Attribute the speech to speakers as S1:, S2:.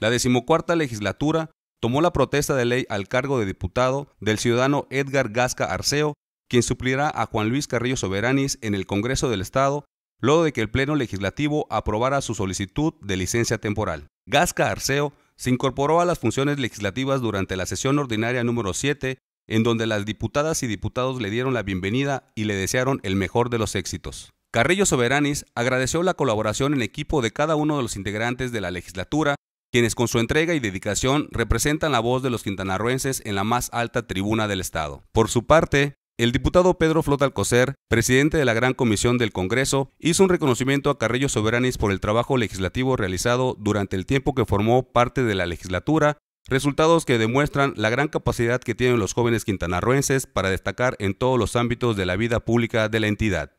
S1: La decimocuarta legislatura tomó la protesta de ley al cargo de diputado del ciudadano Edgar Gasca Arceo, quien suplirá a Juan Luis Carrillo Soberanis en el Congreso del Estado, luego de que el Pleno Legislativo aprobara su solicitud de licencia temporal. Gasca Arceo se incorporó a las funciones legislativas durante la sesión ordinaria número 7, en donde las diputadas y diputados le dieron la bienvenida y le desearon el mejor de los éxitos. Carrillo Soberanis agradeció la colaboración en equipo de cada uno de los integrantes de la legislatura quienes con su entrega y dedicación representan la voz de los quintanarruenses en la más alta tribuna del Estado. Por su parte, el diputado Pedro Flota Alcocer, presidente de la Gran Comisión del Congreso, hizo un reconocimiento a Carrillo Soberanis por el trabajo legislativo realizado durante el tiempo que formó parte de la legislatura, resultados que demuestran la gran capacidad que tienen los jóvenes quintanarruenses para destacar en todos los ámbitos de la vida pública de la entidad.